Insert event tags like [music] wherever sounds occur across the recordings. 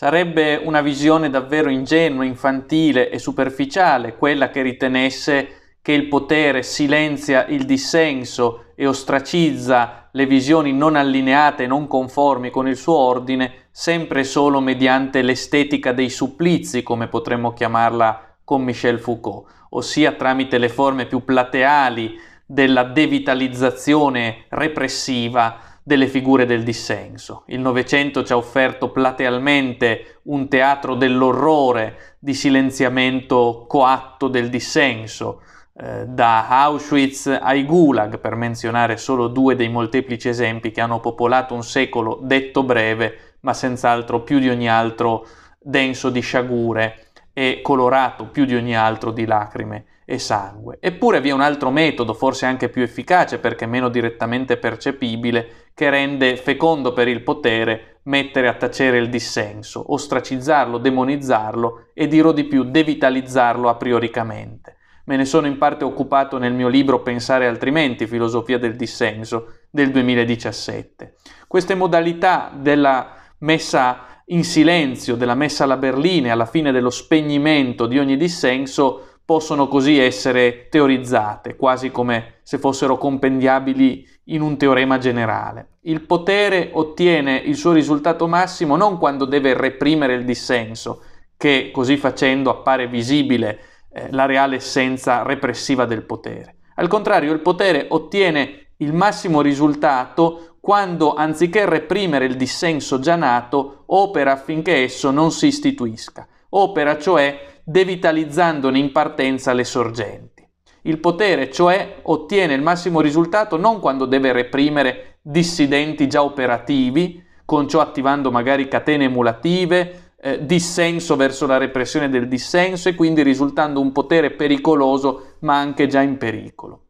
Sarebbe una visione davvero ingenua, infantile e superficiale quella che ritenesse che il potere silenzia il dissenso e ostracizza le visioni non allineate e non conformi con il suo ordine, sempre e solo mediante l'estetica dei supplizi, come potremmo chiamarla con Michel Foucault, ossia tramite le forme più plateali della devitalizzazione repressiva delle figure del dissenso. Il Novecento ci ha offerto platealmente un teatro dell'orrore di silenziamento coatto del dissenso, eh, da Auschwitz ai Gulag, per menzionare solo due dei molteplici esempi che hanno popolato un secolo detto breve, ma senz'altro più di ogni altro denso di sciagure e colorato più di ogni altro di lacrime e sangue. Eppure vi è un altro metodo, forse anche più efficace perché meno direttamente percepibile, che rende fecondo per il potere mettere a tacere il dissenso, ostracizzarlo, demonizzarlo e dirò di più, devitalizzarlo a prioricamente. Me ne sono in parte occupato nel mio libro Pensare altrimenti, filosofia del dissenso, del 2017. Queste modalità della messa in silenzio, della messa alla berlina, alla fine dello spegnimento di ogni dissenso, possono così essere teorizzate, quasi come se fossero compendiabili in un teorema generale. Il potere ottiene il suo risultato massimo non quando deve reprimere il dissenso, che così facendo appare visibile eh, la reale essenza repressiva del potere. Al contrario, il potere ottiene il massimo risultato quando, anziché reprimere il dissenso già nato, opera affinché esso non si istituisca opera cioè devitalizzandone in partenza le sorgenti. Il potere cioè ottiene il massimo risultato non quando deve reprimere dissidenti già operativi, con ciò attivando magari catene emulative, eh, dissenso verso la repressione del dissenso e quindi risultando un potere pericoloso ma anche già in pericolo.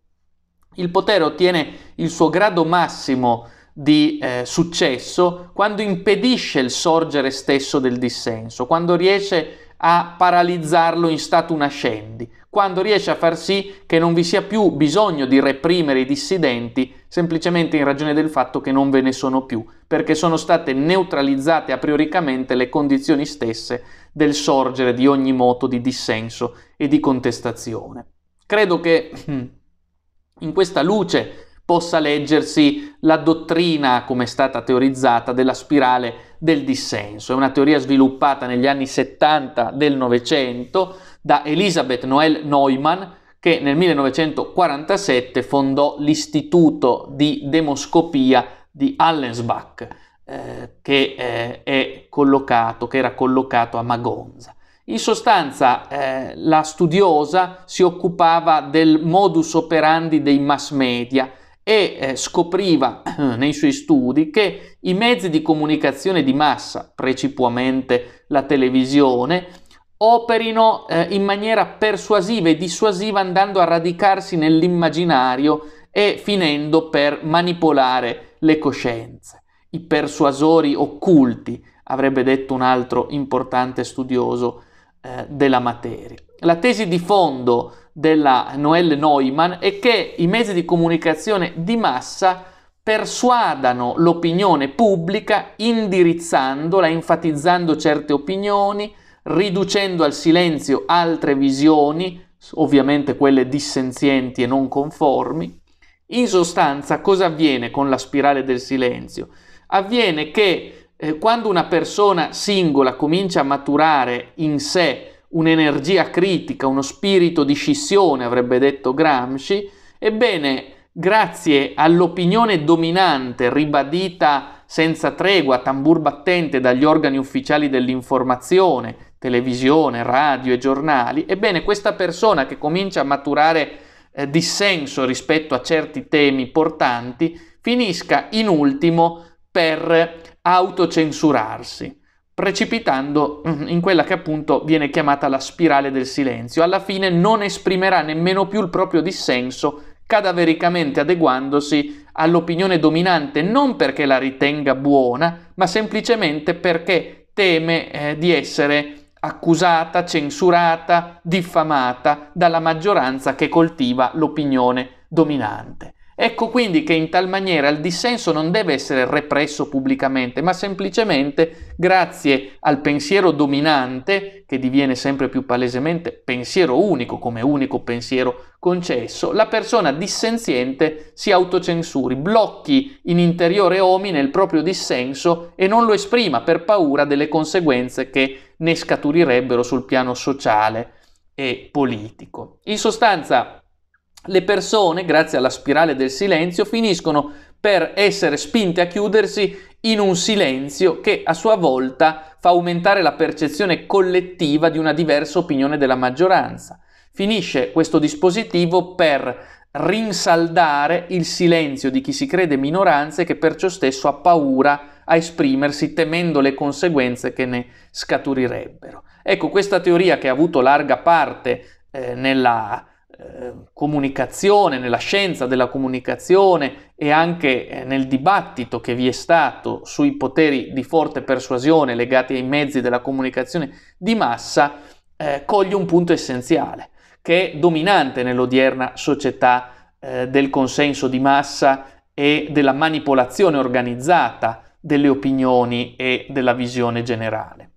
Il potere ottiene il suo grado massimo di eh, successo quando impedisce il sorgere stesso del dissenso, quando riesce a paralizzarlo in stato nascendi, quando riesce a far sì che non vi sia più bisogno di reprimere i dissidenti semplicemente in ragione del fatto che non ve ne sono più, perché sono state neutralizzate a prioricamente le condizioni stesse del sorgere di ogni moto di dissenso e di contestazione. Credo che [clears throat] in questa luce possa leggersi la dottrina, come è stata teorizzata, della spirale del dissenso. È una teoria sviluppata negli anni 70 del Novecento da Elisabeth Noel Neumann, che nel 1947 fondò l'Istituto di Demoscopia di Allensbach, eh, che, eh, collocato, che era collocato a Magonza. In sostanza, eh, la studiosa si occupava del modus operandi dei mass media e eh, scopriva eh, nei suoi studi che i mezzi di comunicazione di massa, precipuamente la televisione, operino eh, in maniera persuasiva e dissuasiva andando a radicarsi nell'immaginario e finendo per manipolare le coscienze. I persuasori occulti, avrebbe detto un altro importante studioso della materia. La tesi di fondo della Noelle Neumann è che i mezzi di comunicazione di massa persuadano l'opinione pubblica indirizzandola, enfatizzando certe opinioni, riducendo al silenzio altre visioni, ovviamente quelle dissenzienti e non conformi. In sostanza, cosa avviene con la spirale del silenzio? Avviene che eh, quando una persona singola comincia a maturare in sé un'energia critica, uno spirito di scissione, avrebbe detto Gramsci, ebbene, grazie all'opinione dominante ribadita senza tregua, tambur battente dagli organi ufficiali dell'informazione, televisione, radio e giornali, ebbene questa persona che comincia a maturare eh, dissenso rispetto a certi temi portanti, finisca in ultimo per autocensurarsi precipitando mm, in quella che appunto viene chiamata la spirale del silenzio. Alla fine non esprimerà nemmeno più il proprio dissenso, cadavericamente adeguandosi all'opinione dominante non perché la ritenga buona, ma semplicemente perché teme eh, di essere accusata, censurata, diffamata dalla maggioranza che coltiva l'opinione dominante. Ecco quindi che in tal maniera il dissenso non deve essere represso pubblicamente, ma semplicemente grazie al pensiero dominante, che diviene sempre più palesemente pensiero unico come unico pensiero concesso, la persona dissenziente si autocensuri, blocchi in interiore omine il proprio dissenso e non lo esprima per paura delle conseguenze che ne scaturirebbero sul piano sociale e politico. In sostanza, le persone, grazie alla spirale del silenzio, finiscono per essere spinte a chiudersi in un silenzio che a sua volta fa aumentare la percezione collettiva di una diversa opinione della maggioranza. Finisce questo dispositivo per rinsaldare il silenzio di chi si crede minoranza e che perciò stesso ha paura a esprimersi temendo le conseguenze che ne scaturirebbero. Ecco, questa teoria che ha avuto larga parte eh, nella Ehm, comunicazione, nella scienza della comunicazione e anche eh, nel dibattito che vi è stato sui poteri di forte persuasione legati ai mezzi della comunicazione di massa, eh, coglie un punto essenziale che è dominante nell'odierna società eh, del consenso di massa e della manipolazione organizzata delle opinioni e della visione generale.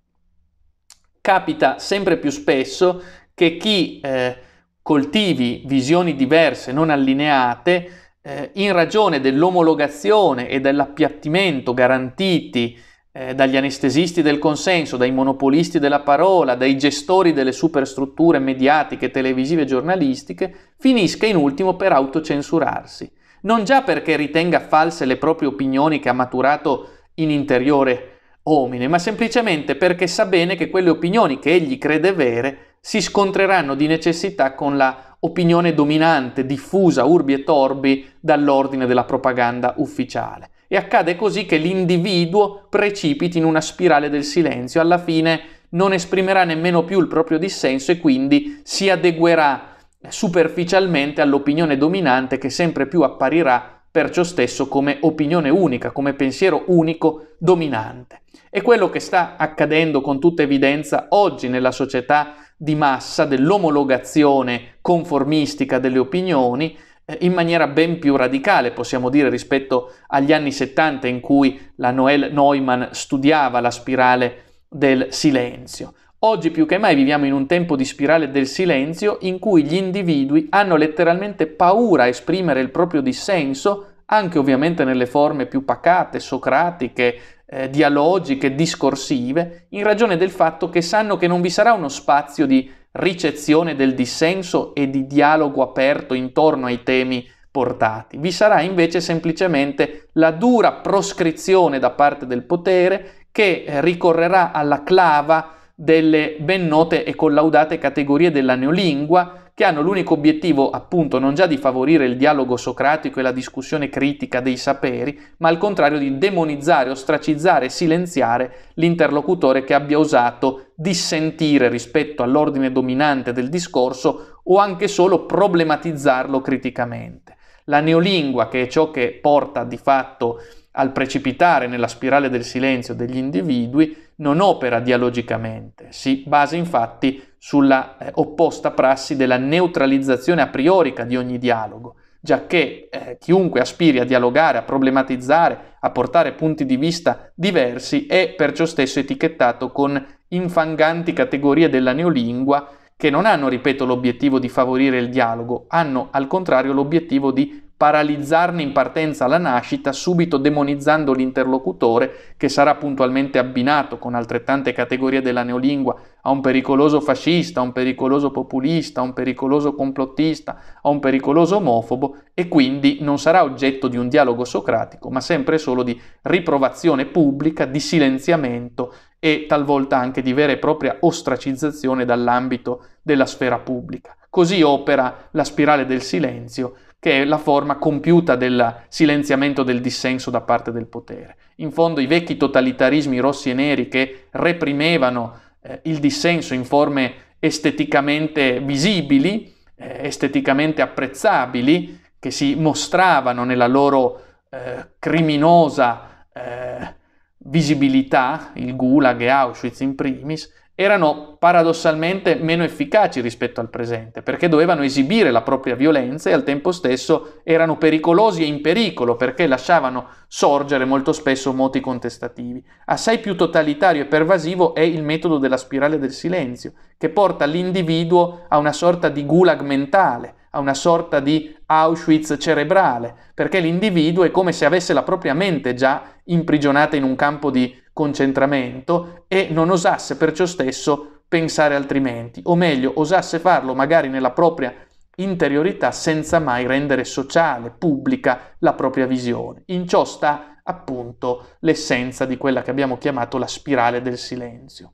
Capita sempre più spesso che chi eh, coltivi visioni diverse, non allineate, eh, in ragione dell'omologazione e dell'appiattimento garantiti eh, dagli anestesisti del consenso, dai monopolisti della parola, dai gestori delle superstrutture mediatiche, televisive e giornalistiche, finisca in ultimo per autocensurarsi. Non già perché ritenga false le proprie opinioni che ha maturato in interiore omine, ma semplicemente perché sa bene che quelle opinioni che egli crede vere si scontreranno di necessità con la opinione dominante, diffusa, urbi e torbi dall'ordine della propaganda ufficiale. E accade così che l'individuo precipiti in una spirale del silenzio, alla fine non esprimerà nemmeno più il proprio dissenso e quindi si adeguerà superficialmente all'opinione dominante che sempre più apparirà perciò stesso come opinione unica, come pensiero unico dominante. È quello che sta accadendo con tutta evidenza oggi nella società di massa, dell'omologazione conformistica delle opinioni eh, in maniera ben più radicale, possiamo dire, rispetto agli anni 70 in cui la Noel Neumann studiava la spirale del silenzio. Oggi più che mai viviamo in un tempo di spirale del silenzio in cui gli individui hanno letteralmente paura a esprimere il proprio dissenso, anche ovviamente nelle forme più pacate, socratiche, eh, dialogiche, discorsive, in ragione del fatto che sanno che non vi sarà uno spazio di ricezione del dissenso e di dialogo aperto intorno ai temi portati. Vi sarà invece semplicemente la dura proscrizione da parte del potere che ricorrerà alla clava delle ben note e collaudate categorie della neolingua, che hanno l'unico obiettivo appunto non già di favorire il dialogo socratico e la discussione critica dei saperi, ma al contrario di demonizzare, ostracizzare e silenziare l'interlocutore che abbia osato dissentire rispetto all'ordine dominante del discorso o anche solo problematizzarlo criticamente. La neolingua, che è ciò che porta di fatto al precipitare nella spirale del silenzio degli individui, non opera dialogicamente, si basa infatti sulla eh, opposta prassi della neutralizzazione a priorica di ogni dialogo, giacché eh, chiunque aspiri a dialogare, a problematizzare, a portare punti di vista diversi è perciò stesso etichettato con infanganti categorie della neolingua che non hanno, ripeto, l'obiettivo di favorire il dialogo, hanno al contrario l'obiettivo di paralizzarne in partenza la nascita, subito demonizzando l'interlocutore che sarà puntualmente abbinato con altrettante categorie della neolingua a un pericoloso fascista, a un pericoloso populista, a un pericoloso complottista, a un pericoloso omofobo e quindi non sarà oggetto di un dialogo socratico, ma sempre solo di riprovazione pubblica, di silenziamento e talvolta anche di vera e propria ostracizzazione dall'ambito della sfera pubblica. Così opera la spirale del silenzio che è la forma compiuta del silenziamento del dissenso da parte del potere. In fondo i vecchi totalitarismi rossi e neri che reprimevano eh, il dissenso in forme esteticamente visibili, eh, esteticamente apprezzabili, che si mostravano nella loro eh, criminosa eh, visibilità, il Gulag e Auschwitz in primis, erano paradossalmente meno efficaci rispetto al presente, perché dovevano esibire la propria violenza e al tempo stesso erano pericolosi e in pericolo perché lasciavano sorgere molto spesso moti contestativi. Assai più totalitario e pervasivo è il metodo della spirale del silenzio, che porta l'individuo a una sorta di gulag mentale, a una sorta di Auschwitz cerebrale, perché l'individuo è come se avesse la propria mente già imprigionata in un campo di concentramento e non osasse perciò stesso pensare altrimenti, o meglio, osasse farlo magari nella propria interiorità senza mai rendere sociale, pubblica la propria visione. In ciò sta appunto l'essenza di quella che abbiamo chiamato la spirale del silenzio.